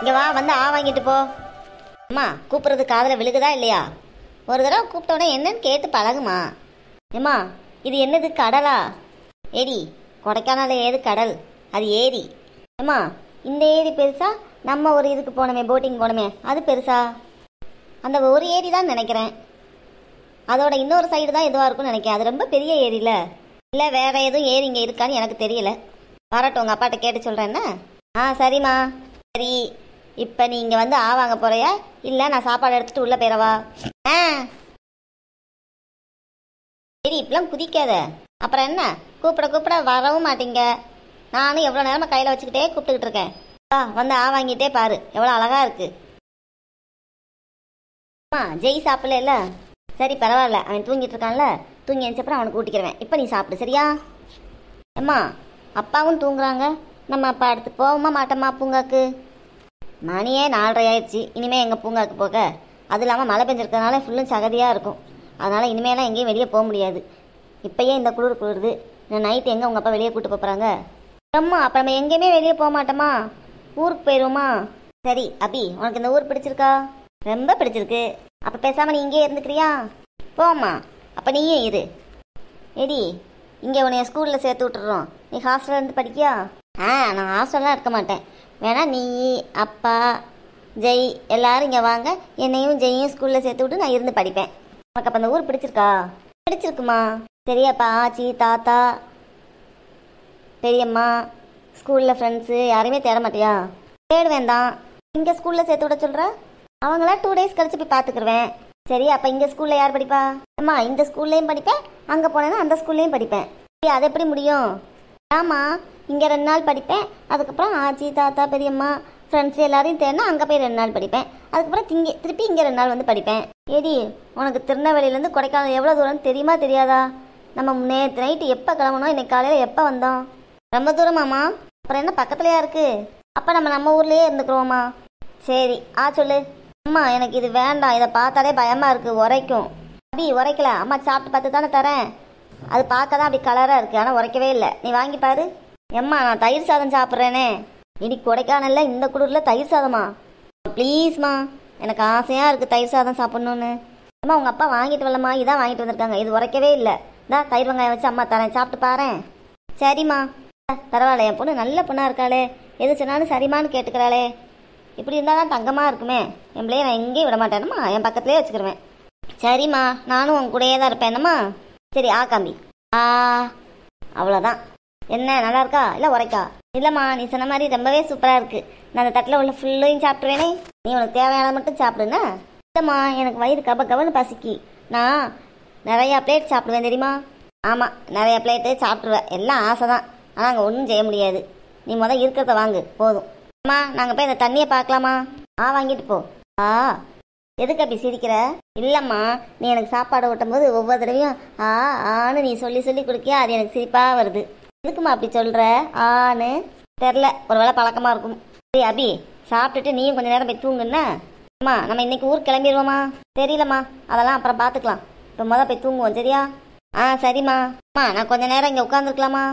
இங்கே வா வந்து ஆ வாங்கிட்டு போ அம்மா கூப்பிட்றது காதில் விழுகுதா இல்லையா ஒரு தடவை கூப்பிட்டோன்னே என்னன்னு கேட்டு பழகுமா ஏம்மா இது என்னது கடலா ஏடி கொடைக்கானல் ஏது கடல் அது ஏரி ஏம்மா இந்த ஏரி பெருசா நம்ம ஒரு இதுக்கு போனோமே போட்டிங் போனோமே அது பெருசா அந்த ஒரு ஏரி தான் நினைக்கிறேன் அதோட இன்னொரு சைடு தான் எதுவாக இருக்கும்னு நினைக்கிறேன் அது ரொம்ப பெரிய ஏரியில் இல்லை வேறு எதுவும் ஏரி இங்கே இருக்கான்னு எனக்கு தெரியல வரட்டும் உங்கள் அப்பாட்ட கேட்டு சொல்கிறேன்னா ஆ சரிம்மா சரி இப்போ நீ இங்கே வந்து ஆவாங்க போறியா இல்லை நான் சாப்பாடு எடுத்துட்டு உள்ளே போயிடவா ஆ சரி இப்பெல்லாம் குதிக்காத அப்புறம் என்ன கூப்பிட கூப்பிட வரவும் மாட்டீங்க நானும் எவ்வளோ நேரமாக கையில் வச்சுக்கிட்டே கூப்பிட்டுக்கிட்டு இருக்கேன் ஆ வந்து ஆ வாங்கிட்டே பாரு எவ்வளோ அழகாக இருக்கு ஆ ஜெய் சாப்பிடல சரி பரவாயில்ல அவன் தூங்கிட்டு இருக்கான்ல தூங்கி அப்புறம் அவனுக்கு ஊட்டிக்கிறவேன் இப்போ நீ சாப்பிடு சரியா அம்மா அப்பாவும் தூங்குறாங்க நம்ம அப்பா அடுத்து போவோமா மாட்டோமா பூங்காக்கு மணியே நாலரை ஆயிடுச்சு இனிமேல் எங்கள் பூங்காவுக்கு போக அது இல்லாமல் மழை பெஞ்சிருக்கனால ஃபுல்லும் சகதியாக இருக்கும் அதனால் இனிமேலாம் எங்கேயும் வெளியே போக முடியாது இப்போயே இந்த குளிர் குளிருது நான் நைட்டு எங்கே உங்கள் அப்பா வெளியே கூப்பிட்டு போகிறாங்க அம்மா அப்போ நம்ம எங்கேயுமே வெளியே போக மாட்டோமா ஊருக்கு போயிடுவோமா சரி அபி உனக்கு இந்த ஊர் பிடிச்சிருக்கா ரொம்ப பிடிச்சிருக்கு அப்போ பேசாமல் நீ இங்கேயே இருந்துக்கிறியா போம்மா அப்போ நீயே இரு எடி இங்கே உன்னைய ஸ்கூலில் சேர்த்து விட்டுறோம் நீ ஹாஸ்டலில் இருந்து படிக்கியா ஆ நான் ஹாஸ்டல்லாம் இருக்க மாட்டேன் வேணா நீ அப்பா ஜெய் எல்லாரும் இங்கே வாங்க என்னையும் ஜெய்யும் ஸ்கூலில் சேர்த்து விட்டு நான் இருந்து படிப்பேன் உனக்கு அப்போ அந்த ஊர் பிடிச்சிருக்கா பிடிச்சிருக்குமா பெரியப்பா ஆச்சி தாத்தா பெரியம்மா ஸ்கூலில் ஃப்ரெண்ட்ஸு யாரையுமே தேட மாட்டியா தேடுவேன் தான் இங்கே ஸ்கூலில் சேர்த்து விட சொல்கிற அவங்களாம் டூ டேஸ் கழிச்சு போய் பார்த்துக்குருவேன் சரி அப்போ இங்கே ஸ்கூலில் யார் படிப்பா அம்மா இந்த ஸ்கூல்லையும் படிப்பேன் அங்கே போனேன்னா அந்த ஸ்கூல்லையும் படிப்பேன் சரி அது எப்படி முடியும் ஆமாம் இங்கே ரெண்டு நாள் படிப்பேன் அதுக்கப்புறம் ஆச்சி தாத்தா பெரியம்மா ஃப்ரெண்ட்ஸ் எல்லாரையும் தேடினா அங்கே போய் ரெண்டு நாள் படிப்பேன் அதுக்கப்புறம் திங்க திருப்பி இங்கே ரெண்டு நாள் வந்து படிப்பேன் ஏடி உனக்கு திருநெல்வேலியிலேருந்து கொடைக்கானல் எவ்வளோ தூரம்னு தெரியுமா தெரியாதா நம்ம நேற்று நைட்டு எப்போ கிளம்பணும் இன்னைக்கு காலையில் எப்போ வந்தோம் ரொம்ப தூரமாம்மா அப்புறம் என்ன பக்கத்துலையா இருக்குது அப்போ நம்ம நம்ம ஊர்லேயே இருந்துக்கிறோமா சரி ஆ சொல்லு அம்மா எனக்கு இது வேண்டாம் இதை பார்த்தாலே பயமாக இருக்குது உரைக்கும் அபி உரைக்கல அம்மா சாப்பிட்டு பார்த்து தானே தரேன் அது பார்க்க தான் அப்படி கலராக இருக்குது ஆனால் உரைக்கவே இல்லை நீ வாங்கி பாரு எம்மா நான் தயிர் சாதம் சாப்பிட்றேனே இனி கொடைக்கானல்ல இந்த குளிரில் தயிர் சாதமா ப்ளீஸ்மா எனக்கு ஆசையாக இருக்குது தயிர் சாதம் சாப்பிட்ணுன்னு அம்மா உங்கள் அப்பா வாங்கிட்டு வரலம்மா இதான் வாங்கிட்டு வந்திருக்காங்க இது உரைக்கவே இல்லை தான் தயிர் வெங்காயம் வச்சு அம்மா தரேன் சாப்பிட்டு பாரு சரிம்மா பரவாயில்ல என் பொண்ணு நல்ல பொண்ணாக இருக்காளே எது சொன்னாலும் சரிமான்னு கேட்டுக்கிறாளே இப்படி இருந்தால் தான் தங்கமாக இருக்குமே என் பிள்ளைய நான் எங்கேயும் விட மாட்டேனம்மா என் பக்கத்துலேயே வச்சுக்கிருவேன் சரிம்மா நானும் உங்க கூடயே தான் இருப்பேன் என்னம்மா சரி ஆ காம்பி ஆ அவ்வளோதான் என்ன நல்லா இருக்கா இல்லை உரைக்கா இல்லைம்மா நீ சொன்ன மாதிரி ரொம்பவே சூப்பராக இருக்கு நான் அந்த தட்டில் உள்ள ஃபுல்லையும் சாப்பிட்ருவேனே நீ உனக்கு தேவையான மட்டும் சாப்பிடுனா இல்லைம்மா எனக்கு வயிறு கப கவனு பசிக்கு நான் நிறையா பிளேட் சாப்பிடுவேன் தெரியுமா ஆமாம் நிறையா பிளேட்டு சாப்பிட்ருவேன் எல்லாம் ஆசை தான் ஆனால் அங்கே ஒன்றும் செய்ய முடியாது நீ முதல் இருக்கிறத வாங்கு போதும் அம்மா நாங்கள் போய் இந்த தண்ணியை பார்க்கலாமா ஆ வாங்கிட்டு போ ஆ எதுக்கு அப்படி சிரிக்கிற இல்லைம்மா நீ எனக்கு சாப்பாடு ஓட்டும் போது ஒவ்வொரு தடவையும் ஆ ஆன்னு நீ சொல்லி சொல்லி கொடுக்கியா அது எனக்கு சிரிப்பாக வருது எதுக்குமா அப்படி சொல்கிற ஆன்னு தெரில ஒரு வேளை பழக்கமாக இருக்கும் சரி அபி சாப்பிட்டுட்டு நீயும் கொஞ்சம் நேரம் போய் தூங்குன்னு அம்மா நம்ம இன்னைக்கு ஊர் கிளம்பிடுவோமா தெரியலம்மா அதெல்லாம் அப்புறம் பார்த்துக்கலாம் இப்போ மொதல் போய் தூங்குவோம் சரியா ஆ சரிம்மா அம்மா நான் கொஞ்சம் நேரம் இங்கே உட்காந்துருக்கலாமா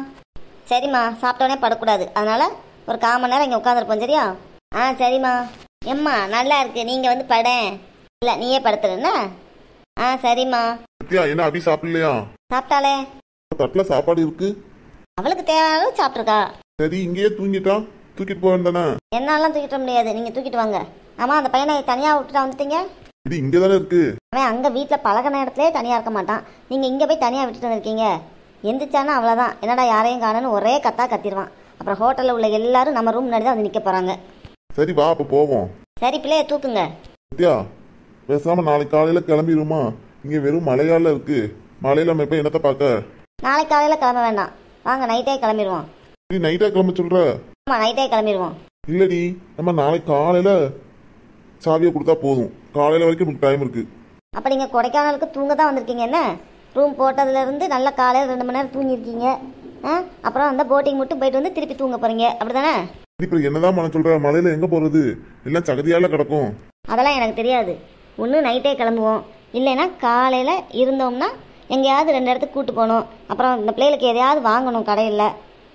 சரிம்மா சாப்பிட்டோன்னே படக்கூடாது அதனால் ஒரு கால் மணி நேரம் இங்கே உட்காந்துருப்போம் சரியா ஆ சரிம்மா எம்மா நல்லா இருக்கு நீங்கள் வந்து படேன் இல்லை நீயே படுத்துருன்னா ஆ சரிம்மா என்ன அபி சாப்பிடலையா சாப்பிட்டாலே தட்டில் சாப்பாடு இருக்கு அவளுக்கு தேவையான சாப்பிட்ருக்கா சரி இங்கேயே தூங்கிட்டான் தூக்கிட்டு போக வேண்டானா என்னாலாம் தூக்கிட்ட முடியாது நீங்க தூக்கிட்டு வாங்க ஆமா அந்த பையனை தனியா விட்டுட்டு வந்துட்டீங்க இது இங்கே தானே இருக்கு அவன் அங்க வீட்டுல பழகின இடத்துல தனியா இருக்க மாட்டான் நீங்க இங்க போய் தனியா விட்டுட்டு வந்திருக்கீங்க எந்திரிச்சானா அவ்வளவுதான் என்னடா யாரையும் காணோன்னு ஒரே கத்தா கத்திடுவான் அப்புறம் ஹோட்டலில் உள்ள எல்லாரும் நம்ம ரூம் முன்னாடி தான் வந்து நிற்க போகிறாங்க சரி வா அப்ப போவோம் சரி பிள்ளைய தூக்குங்க சத்யா பேசாம நாளைக்கு காலையில கிளம்பிடுமா இங்க வெறும் மழையால இருக்கு மழையில நம்ம போய் என்னத்த பார்க்க நாளைக்கு காலையில் கிளம்ப வேண்டாம் வாங்க நைட்டே கிளம்பிடுவோம் நீ நைட்டே கிளம்ப சொல்ற ஆமா நைட்டே கிளம்பிடுவோம் இல்லடி நம்ம நாளைக்கு காலையில சாவியை கொடுத்தா போதும் காலையில வரைக்கும் நமக்கு டைம் இருக்கு அப்ப நீங்க கொடைக்கானலுக்கு தூங்க தான் வந்திருக்கீங்க என்ன ரூம் போட்டதுல இருந்து நல்ல காலையில ரெண்டு மணி நேரம் தூங்கியிருக்கீங்க ஆ? அப்புறம் அந்த போட்டிங் மட்டும் போயிட்டு வந்து திருப்பி தூங்க போறீங்க அப்படிதானே இப்ப என்னதான் மன சொல்ற மலையில எங்க போறது எல்லாம் சகதியால கிடக்கும் அதெல்லாம் எனக்கு தெரியாது ஒன்று நைட்டே கிளம்புவோம் இல்லைன்னா காலையில் இருந்தோம்னா எங்கேயாவது ரெண்டு இடத்துக்கு கூப்பிட்டு போகணும் அப்புறம் இந்த பிள்ளைகளுக்கு எதையாவது வாங்கணும் கடையில்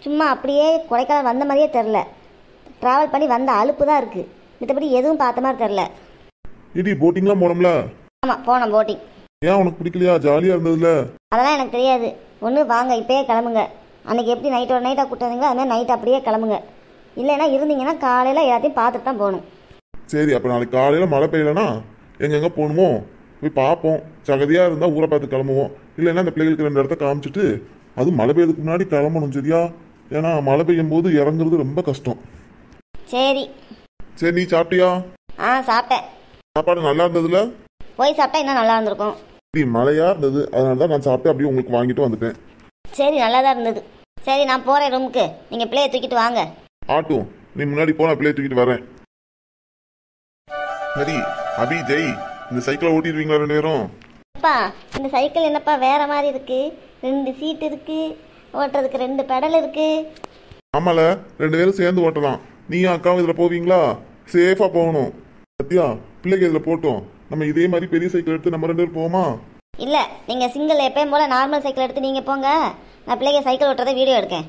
சும்மா அப்படியே கொடைக்கானல் வந்த மாதிரியே தெரில ட்ராவல் பண்ணி வந்த அலுப்பு தான் இருக்குது மற்றபடி எதுவும் பார்த்த மாதிரி தெரில இடி போட்டிங்லாம் போனோம்ல ஆமாம் போனோம் போட்டிங் ஏன் உனக்கு பிடிக்கலையா ஜாலியாக இருந்ததுல அதெல்லாம் எனக்கு தெரியாது ஒன்று வாங்க இப்பயே கிளம்புங்க அன்றைக்கி எப்படி நைட்டோட நைட்டாக கூட்டு வந்தீங்களோ அதுமாதிரி நைட் அப்படியே கிளம்புங்க இல்லைன்னா இருந்தீங்கன்னா காலையில் எல்லாத்தையும் பார்த்துட்டு தான் போகணும் சரி அப்போ நாளைக்கு காலையில் மழை பெய்யலன்னா எங்கெங்கே போகணுமோ போய் பார்ப்போம் சகதியாக இருந்தால் ஊரை பார்த்து கிளம்புவோம் இல்லைன்னா அந்த பிள்ளைகளுக்கு ரெண்டு இடத்த காமிச்சிட்டு அது மழை பெய்யறதுக்கு முன்னாடி கிளம்பணும் சரியா ஏன்னா மழை பெய்யும் போது இறங்குறது ரொம்ப கஷ்டம் சரி சரி நீ சாப்பிட்டியா ஆ சாப்பிட்டேன் சாப்பாடு நல்லா இருந்ததுல போய் சாப்பிட்டா என்ன நல்லா இருந்திருக்கும் இப்படி மழையாக இருந்தது அதனால தான் நான் சாப்பிட்டு அப்படியே உங்களுக்கு வாங்கிட்டு வந்துட்டேன் சரி நல்லா தான் இருந்தது சரி நான் போகிறேன் ரூமுக்கு நீங்கள் பிள்ளையை தூக்கிட்டு வாங்க ஆட்டும் நீ முன்னாடி போ நான் பிள்ளையை தூக்கிட்டு வரேன் சரி அபி ஜெய் இந்த சைக்கிளை ஓட்டிடுவீங்களா ரெண்டு பேரும் அப்பா இந்த சைக்கிள் என்னப்பா வேற மாதிரி இருக்கு ரெண்டு சீட் இருக்கு ஓட்டுறதுக்கு ரெண்டு பெடல் இருக்கு ஆமால ரெண்டு பேரும் சேர்ந்து ஓட்டலாம் நீயும் அக்காவும் இதில் போவீங்களா சேஃபாக போகணும் சத்யா பிள்ளைக்கு இதில் போட்டோம் நம்ம இதே மாதிரி பெரிய சைக்கிள் எடுத்து நம்ம ரெண்டு பேரும் போமா இல்ல நீங்க சிங்கிள் எப்பயும் போல நார்மல் சைக்கிள் எடுத்து நீங்க போங்க நான் பிள்ளைங்க சைக்கிள் ஓட்டுறத வீடியோ எடுக்கேன்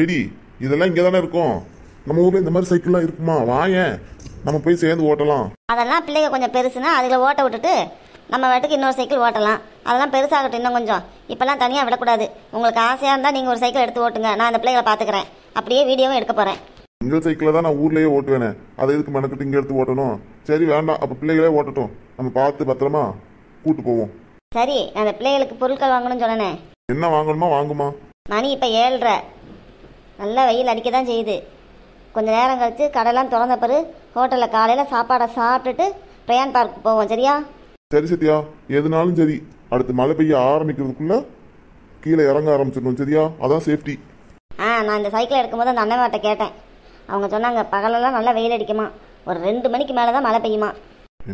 ஏடி இதெல்லாம் இங்கே தானே இருக்கும் நம்ம ஊரில் இந்த மாதிரி சைக்கிள்லாம் இருக்குமா வாங்க நம்ம போய் சேர்ந்து ஓட்டலாம் அதெல்லாம் பிள்ளைங்க கொஞ்சம் பெருசுன்னா அதில் ஓட்ட விட்டுட்டு நம்ம வீட்டுக்கு இன்னொரு சைக்கிள் ஓட்டலாம் அதெல்லாம் பெருசாகட்டும் இன்னும் கொஞ்சம் இப்போல்லாம் தனியாக விடக்கூடாது உங்களுக்கு ஆசையாக இருந்தால் நீங்கள் ஒரு சைக்கிள் எடுத்து ஓட்டுங்க நான் அந்த பிள்ளைகளை பார்த்துக்குறேன் அப்படியே வீடியோவும் எடுக்க போகிறேன் சிங்கிள் சைக்கிள் தான் நான் ஊர்லேயே ஓட்டுவேனே அதை எதுக்கு மெனக்கிட்டு இங்கே எடுத்து ஓட்டணும் சரி வேண்டாம் அப்போ பிள்ளைகளே ஓட்டட்டும் நம்ம பார்த்து பத்திரமா கூட்டு போவோம் சரி அந்த பிள்ளைகளுக்கு பொருட்கள் வாங்கணும்னு சொன்னேனே என்ன வாங்கணுமா வாங்குமா மணி இப்போ ஏழ்ரை நல்லா வெயில் அடிக்க தான் செய்யுது கொஞ்சம் நேரம் கழித்து கடைலாம் திறந்த பிறகு ஹோட்டலில் காலையில் சாப்பாடை சாப்பிட்டுட்டு பிரயான் பார்க் போவோம் சரியா சரி சத்யா எதுனாலும் சரி அடுத்து மழை பெய்ய ஆரம்பிக்கிறதுக்குள்ள கீழே இறங்க ஆரம்பிச்சிடணும் சரியா அதான் சேஃப்டி ஆ நான் இந்த எடுக்கும் எடுக்கும்போது அந்த அண்ணன்மாட்ட கேட்டேன் அவங்க சொன்னாங்க பகலெல்லாம் நல்லா வெயில் அடிக்குமா ஒரு ரெண்டு மணிக்கு மேலே தான் மழை பெய்யுமா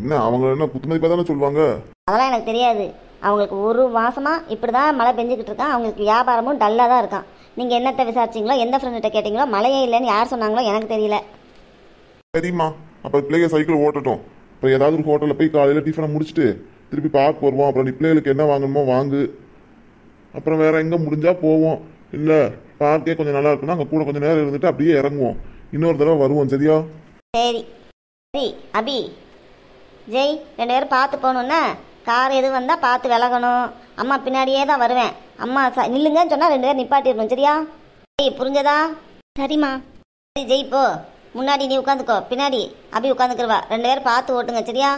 என்ன அவங்க என்ன குத்துமதிப்பாக தானே சொல்லுவாங்க அதெல்லாம் எனக்கு தெரியாது அவங்களுக்கு ஒரு மாதமாக இப்படி தான் மழை பெஞ்சிக்கிட்டு இருக்கான் அவங்களுக்கு வியாபாரமும் டல்லாக தான் இருக்கான் நீங்கள் என்னத்தை விசாரிச்சிங்களோ எந்த ஃப்ரெண்ட்கிட்ட கேட்டிங்களோ மழையே இல்லைன்னு யார் சொன்னாங்களோ எனக்கு தெரியல சரிம்மா அப்போ பிள்ளைங்க சைக்கிள் ஓட்டட்டும் இப்போ ஏதாவது ஒரு ஹோட்டலில் போய் காலையில் டிஃபனை முடிச்சுட்டு திருப்பி பார்க்க வருவோம் அப்புறம் நீ பிள்ளைகளுக்கு என்ன வாங்கணுமோ வாங்கு அப்புறம் வேற எங்கே முடிஞ்சால் போவோம் இல்லை பார்க்கே கொஞ்சம் நல்லா இருக்குன்னா அங்கே கூட கொஞ்சம் நேரம் இருந்துட்டு அப்படியே இறங்குவோம் இன்னொரு தடவை வருவோம் சரியா சரி சரி அபி ஜெய் ரெண்டு பேரும் பார்த்து போகணுன்னா கார் எது வந்தால் பார்த்து விலகணும் அம்மா பின்னாடியே தான் வருவேன் அம்மா ச நில்லுங்கன்னு சொன்னால் ரெண்டு பேர் நிப்பாட்டிடணும் சரியா ஏய் புரிஞ்சதா சரிம்மா சரி ஜெயிப்போ முன்னாடி நீ உட்காந்துக்கோ பின்னாடி அப்படி உட்காந்துக்கிறவா ரெண்டு பேரும் பார்த்து ஓட்டுங்க சரியா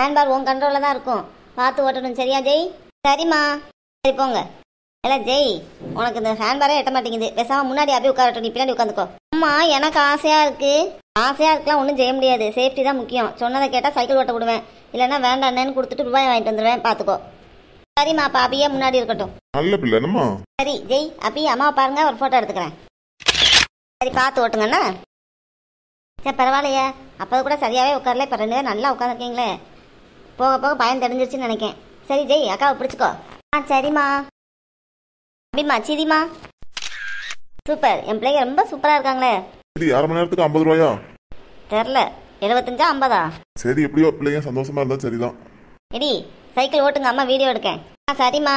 பேக் உன் கண்ட்ரோலில் தான் இருக்கும் பார்த்து ஓட்டணும் சரியா ஜெய் சரிம்மா சரி போங்க இல்லை ஜெய் உனக்கு இந்த ஹேண்ட்பாரே எட்ட மாட்டேங்குது பேசாமல் முன்னாடி அப்படியே உட்காரட்டும் நீ பின்னாடி உட்காந்துக்கோ அம்மா எனக்கு ஆசையாக இருக்குது ஆசையாக இருக்கலாம் ஒன்றும் செய்ய முடியாது சேஃப்டி தான் முக்கியம் சொன்னதை கேட்டால் சைக்கிள் ஓட்ட விடுவேன் இல்லைன்னா என்னன்னு கொடுத்துட்டு ரூபாய் வாங்கிட்டு வந்துடுவேன் பார்த்துக்கோ சரிம்மா அப்போ முன்னாடி இருக்கட்டும் நல்ல பிள்ளைமா சரி ஜெய் அப்பி அம்மாவை பாருங்க ஒரு ஃபோட்டோ எடுத்துக்கிறேன் சரி பார்த்து ஓட்டுங்கண்ணா சரி பரவாயில்லையே அப்போ கூட சரியாகவே உட்காரல இப்போ ரெண்டு பேரும் நல்லா உட்காந்துருக்கீங்களே போக போக பயம் தெரிஞ்சிருச்சுன்னு நினைக்கேன் சரி ஜெய் அக்காவை பிடிச்சிக்கோ ஆ சரிம்மா அபிமா சிரிமா சூப்பர் என் பிள்ளைங்க ரொம்ப சூப்பரா இருக்காங்களே சரி அரை மணி நேரத்துக்கு ஐம்பது ரூபாயா தெரியல எழுபத்தஞ்சா ஐம்பதா சரி எப்படியோ பிள்ளைங்க சந்தோஷமா இருந்தா சரிதான் எடி சைக்கிள் ஓட்டுங்க அம்மா வீடியோ எடுக்க ஆ சரிம்மா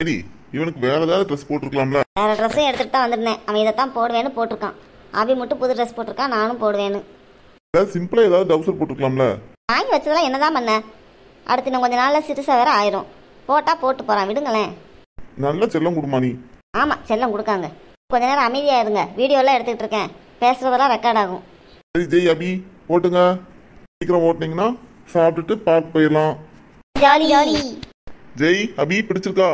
சரி இவனுக்கு வேற ஏதாவது ட்ரெஸ் போட்டுருக்கலாம்ல வேற ட்ரெஸ்ஸும் எடுத்துட்டு தான் வந்திருந்தேன் அவன் இதை தான் போடுவேன்னு போட்டிருக்கான் அபி மட்டும் புது ட்ரெஸ் போட்டிருக்கான் நானும் போடுவேன்னு ஏதாவது சிம்பிளா ஏதாவது டவுசர் போட்டுருக்கலாம்ல வாங்கி வச்சதெல்லாம் என்னதான் பண்ண அடுத்து இன்னும் கொஞ்ச நாள்ல சிறுசா வேற ஆயிரும் போட்டா போட்டு போறான் விடுங்களேன் நல்ல செல்லம் கொடுமா நீ ஆமா செல்லம் கொடுக்காங்க கொஞ்ச நேரம் அமைதியாக இருங்க வீடியோலாம் எடுத்துட்டு இருக்கேன் பேசுகிறதெல்லாம் ரெக்கார்ட் ஆகும் சரி ஜெய் அபி ஓட்டுங்க சீக்கிரம் ஓட்டுனீங்கன்னா சாப்பிட்டுட்டு பார்க் போயிடலாம் ஜாலி ஜாலி ஜெய் அபி பிடிச்சிருக்கா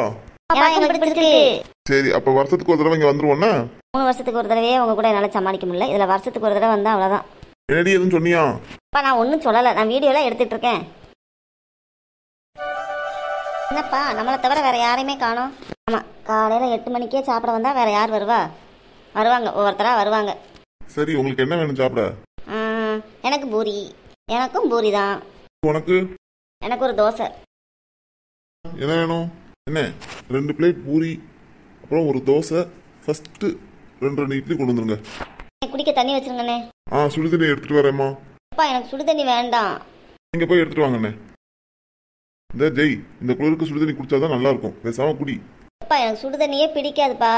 சரி அப்ப வருஷத்துக்கு ஒரு தடவை இங்க வந்துருவோம்னா மூணு வருஷத்துக்கு ஒரு தடவையே உங்க கூட என்னால சமாளிக்க முடியல இதுல வருஷத்துக்கு ஒரு தடவை வந்தா அவ்வளவுதான் என்னடி எதுவும் சொன்னியா அப்பா நான் ஒன்றும் சொல்லலை நான் வீடியோலாம் எடுத்துட்டு இருக்கேன் என்னப்பா நம்மளை தவிர வேற யாரையுமே காணோம் ஆமாம் காலையில் எட்டு மணிக்கே சாப்பிட வந்தால் வேற யார் வருவா வருவாங்க ஒவ்வொருத்தராக வருவாங்க சரி உங்களுக்கு என்ன வேணும் சாப்பிட எனக்கு பூரி எனக்கும் பூரி தான் உனக்கு எனக்கு ஒரு தோசை என்ன வேணும் என்ன ரெண்டு பிளேட் பூரி அப்புறம் ஒரு தோசை ஃபஸ்ட்டு ரெண்டு ரெண்டு இட்லி கொண்டு வந்துருங்க எனக்கு குடிக்க தண்ணி வச்சிருங்கண்ணே ஆ சுடு தண்ணி எடுத்துட்டு வரேம்மா அப்பா எனக்கு சுடு தண்ணி வேண்டாம் நீங்க போய் எடுத்துட்டு வாங்கண்ணே இந்த ஜெய் இந்த குளிருக்கு சுடு தண்ணி குடிச்சாதான் நல்லா இருக்கும் பேசாம குடி அப்பா எனக்கு சுடுதண்ணியே பிடிக்காதுப்பா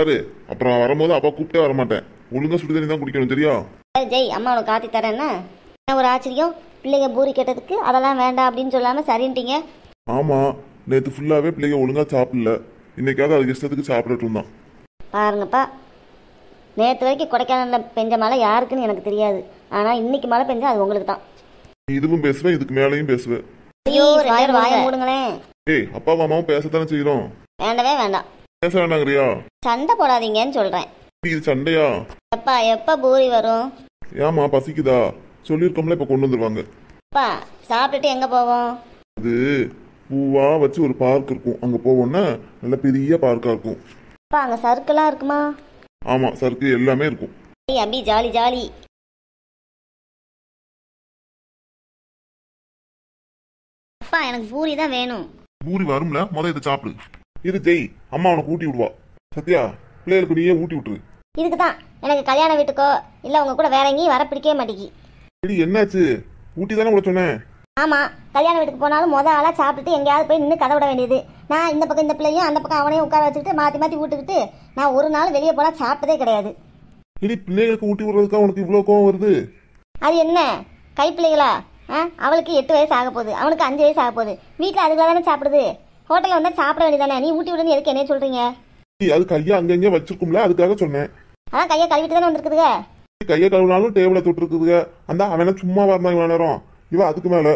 சரி அப்புறம் வரும்போது அப்பா கூப்பிட்டே வர மாட்டேன் ஒழுங்கா சுடுதண்ணி தான் குடிக்கணும் தெரியும் சரி ஜெய் அம்மா உனக்கு காத்தி தரேன் என்ன ஒரு ஆச்சரியம் பிள்ளைங்க பூரி கேட்டதுக்கு அதெல்லாம் வேண்டாம் அப்படின்னு சொல்லாம சரின்ட்டீங்க ஆமா நேற்று ஃபுல்லாவே பிள்ளைங்க ஒழுங்கா சாப்பிடல இன்னைக்காவது அது இஷ்டத்துக்கு சாப்பிட்டு இருந்தான் பாருங்கப்பா நேற்று வரைக்கும் கொடைக்கானல பெஞ்ச மழை யாருக்குன்னு எனக்கு தெரியாது ஆனா இன்னைக்கு மழை பெஞ்சா அது உங்களுக்கு தான் இதுவும் பேசுவேன் இதுக்கு மேலையும் பேசுவேன் ஐயோ ஏய் அப்பா அம்மாவும் பேசத்தானே செய்யறோம் வேண்டவே வேண்டாம் பேச வேண்டாங்கிறியா சண்டை போடாதீங்கன்னு சொல்றேன் இது சண்டையா எப்பா எப்ப பூரி வரும் ஏமா பசிக்குதா சொல்லியிருக்கோம்ல இப்ப கொண்டு வந்துருவாங்க அப்பா சாப்பிட்டுட்டு எங்க போவோம் இது பூவா வச்சு ஒரு பார்க் இருக்கும் அங்க போவோம்னா நல்ல பெரிய பார்க்கா இருக்கும் அப்பா அங்க சர்க்கெல்லாம் இருக்குமா ஆமா சர்க்கு எல்லாமே இருக்கும் ஏய் ஜாலி ஜாலி அப்பா எனக்கு பூரி தான் வேணும் பூரி வரும்ல முத இதை சாப்பிடு இது ஜெய் அம்மா அவனை கூட்டி விடுவா சத்யா பிள்ளைகளுக்கு நீயே ஊட்டி விட்டுரு இதுக்கு தான் எனக்கு கல்யாண வீட்டுக்கோ இல்லை உங்க கூட வேற எங்கேயும் வர பிடிக்கவே மாட்டேங்கி இது என்னாச்சு ஊட்டி தானே கூட சொன்னேன் ஆமா கல்யாண வீட்டுக்கு போனாலும் மொதல் ஆளா சாப்பிட்டுட்டு எங்கேயாவது போய் நின்று கதை விட வேண்டியது நான் இந்த பக்கம் இந்த பிள்ளையும் அந்த பக்கம் அவனையும் உட்கார வச்சுட்டு மாற்றி மாற்றி ஊட்டுக்கிட்டு நான் ஒரு நாள் வெளியே போனால் சாப்பிட்டதே கிடையாது இனி பிள்ளைகளுக்கு ஊட்டி விடுறதுக்கா உனக்கு இவ்வளோ கோவம் வருது அது என்ன கை பிள்ளைகளா ஆ அவளுக்கு எட்டு வயசு ஆக போகுது அவனுக்கு அஞ்சு வயசு ஆக போகுது வீட்டுல அதுக்குள்ள தானே சாப்பிடுது ஹோட்டலில் வந்தால் சாப்பிட வேண்டியதானே நீ ஊட்டி விடுன்னு எதுக்கு என்ன சொல்கிறீங்க அது கையை அங்கங்கே வச்சிருக்கும்ல அதுக்காக சொன்னேன் அதான் கையை கழுவிட்டு தானே வந்திருக்குதுங்க கையை கழுவினாலும் தொட்டு தொட்டுருக்குதுங்க அந்த அவன சும்மா வரணும் இவ்வளவு நேரம் இவ அதுக்கு மேலே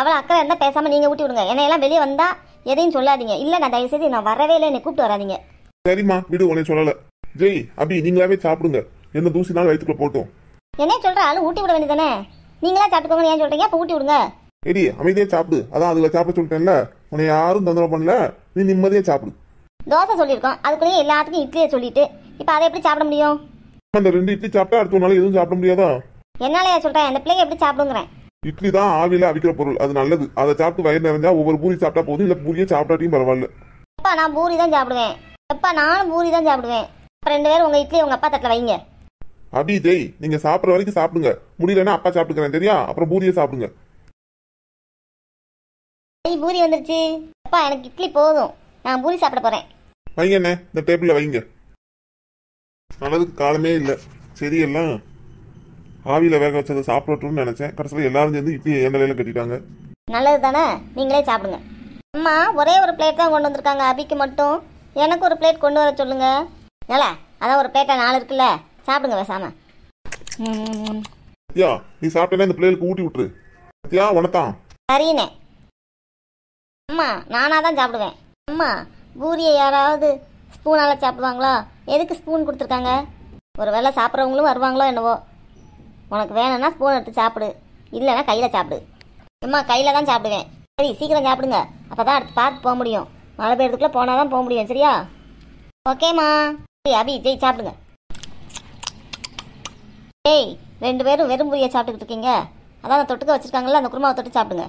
அவள அக்கறை என்ன பேசாமல் நீங்கள் ஊட்டி விடுங்க என்னையெல்லாம் வெளியே வந்தால் எதையும் சொல்லாதீங்க இல்லை நான் தயவு செய்து நான் வரவே இல்லை என்னை கூப்பிட்டு வராதீங்க சரிம்மா விடு உனே சொல்லலை ஜெய் அப்படி நீங்களாவே சாப்பிடுங்க என்ன தூசி நாள் வயிற்றுக்குள்ள போட்டோம் என்ன சொல்கிற ஆளு ஊட்டி விட வேண்டியதானே நீங்களா சாப்பிட்டுக்கோங்க ஏன் சொல்கிறீங்க அப்ப ஊட்டி விடுங்க எடி அமைதியா சாப்பிடு அதான் அதுல சாப்பிட சொல்லிட்டேன்ல உன்னை யாரும் தொந்தரவு பண்ணல நீ நிம்மதியா சாப்பிடு தோசை சொல்லியிருக்கோம் அதுக்குள்ளேயே எல்லாத்துக்கும் இட்லியை சொல்லிட்டு இப்போ அதை எப்படி சாப்பிட முடியும் அந்த ரெண்டு இட்லி சாப்பிட்டா அடுத்த நாள் எதுவும் சாப்பிட முடியாதா என்னாலயா சொல்றேன் அந்த பிள்ளைங்க எப்படி சாப்பிடுங்கிறேன் இட்லி தான் ஆவில அவிக்கிற பொருள் அது நல்லது அதை சாப்பிட்டு வயிறு நிறைஞ்சா ஒவ்வொரு பூரி சாப்பிட்டா போதும் இல்ல பூரியே சாப்பிட்டாட்டியும் பரவாயில்ல அப்பா நான் பூரி தான் சாப்பிடுவேன் அப்பா நானும் பூரி தான் சாப்பிடுவேன் அப்ப ரெண்டு பேரும் உங்க இட்லி உங்க அப்பா தட்டல வைங்க அபி ஜெய் நீங்க சாப்பிட்ற வரைக்கும் சாப்பிடுங்க முடியலன்னா அப்பா சாப்பிட்டுக்கிறேன் சரியா அப்புறம் பூரியே சாப்பிடுங்க ஐ பூரி வந்துருச்சு அப்பா எனக்கு இட்லி போதும் நான் பூரி சாப்பிட போறேன் வைங்கண்ணே இந்த டேபிளில் வைங்க அளவுக்கு காலமே இல்லை சரி எல்லாம் ஆவியில் வேக வச்சதை சாப்பிடட்டும்னு நினச்சேன் கடைசியில் எல்லாரும் சேர்ந்து இட்லி என் நிலையில கட்டிட்டாங்க நல்லது தானே நீங்களே சாப்பிடுங்க அம்மா ஒரே ஒரு பிளேட் தான் கொண்டு வந்திருக்காங்க அபிக்கு மட்டும் எனக்கு ஒரு பிளேட் கொண்டு வர சொல்லுங்க ஏல அதான் ஒரு பிளேட்டை நாலு இருக்குல்ல சாப்பிடுங்க பேசாம ம், நீ சாப்பிட்டேன்னா இந்த பிள்ளைகளுக்கு ஊட்டி விட்டுரு சத்யா உனத்தான் சரிண்ணே அம்மா நானாக தான் சாப்பிடுவேன் அம்மா பூரியை யாராவது ஸ்பூனால் சாப்பிடுவாங்களா எதுக்கு ஸ்பூன் கொடுத்துருக்காங்க ஒரு வேளை சாப்பிட்றவங்களும் வருவாங்களோ என்னவோ உனக்கு வேணும்னா ஸ்பூன் எடுத்து சாப்பிடு இல்லைன்னா கையில் சாப்பிடு அம்மா கையில் தான் சாப்பிடுவேன் சரி சீக்கிரம் சாப்பிடுங்க அப்போ தான் அடுத்து பார்த்து போக முடியும் மழை பெய்யறதுக்குள்ளே போனால் தான் போக முடியும் சரியா ஓகேம்மா சரி அபி ஜெய் சாப்பிடுங்க ஏய் ரெண்டு பேரும் வெறும் பூரியை சாப்பிட்டுக்கிட்டு இருக்கீங்க அதான் அந்த தொட்டுக்க வச்சுருக்காங்கல்ல அந்த குருமாவை தொட்டு சாப்பிடுங்க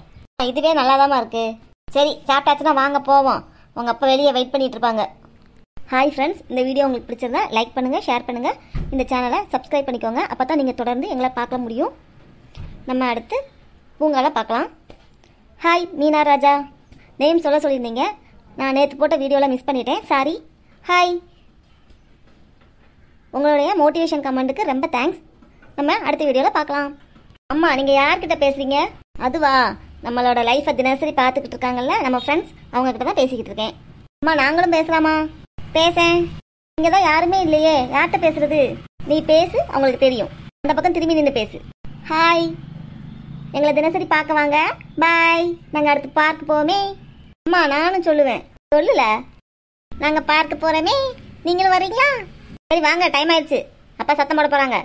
இதுவே நல்லாதாம்மா இருக்குது சரி சாப்பிட்டாச்சுன்னா வாங்க போவோம் உங்கள் அப்பா வெளியே வெயிட் பண்ணிகிட்ருப்பாங்க இருப்பாங்க ஹாய் ஃப்ரெண்ட்ஸ் இந்த வீடியோ உங்களுக்கு பிடிச்சிருந்தா லைக் பண்ணுங்கள் ஷேர் பண்ணுங்கள் இந்த சேனலை சப்ஸ்கிரைப் பண்ணிக்கோங்க அப்போ தான் நீங்கள் தொடர்ந்து எங்களை பார்க்க முடியும் நம்ம அடுத்து பூங்கால பார்க்கலாம் ஹாய் மீனா ராஜா நேம் சொல்ல சொல்லியிருந்தீங்க நான் நேற்று போட்ட வீடியோவில் மிஸ் பண்ணிட்டேன் சாரி ஹாய் உங்களுடைய மோட்டிவேஷன் கமெண்ட்டுக்கு ரொம்ப தேங்க்ஸ் நம்ம அடுத்த வீடியோவில் பார்க்கலாம் அம்மா நீங்கள் யார்கிட்ட பேசுகிறீங்க அதுவா நம்மளோட லைஃப்பை தினசரி பார்த்துக்கிட்டு இருக்காங்கல்ல நம்ம ஃப்ரெண்ட்ஸ் அவங்கக்கிட்ட தான் பேசிக்கிட்டு இருக்கேன் அம்மா நாங்களும் பேசலாமா பேச இங்கே தான் யாருமே இல்லையே யார்கிட்ட பேசுறது நீ பேசு அவங்களுக்கு தெரியும் அந்த பக்கம் திரும்பி நின்று பேசு ஹாய் எங்களை தினசரி பார்க்க வாங்க பாய் நாங்கள் அடுத்து பார்க்க போமே அம்மா நானும் சொல்லுவேன் சொல்லல நாங்கள் பார்க்க போகிறோமே நீங்களும் வரீங்களா சரி வாங்க டைம் ஆயிடுச்சு அப்பா சத்தம் போட போகிறாங்க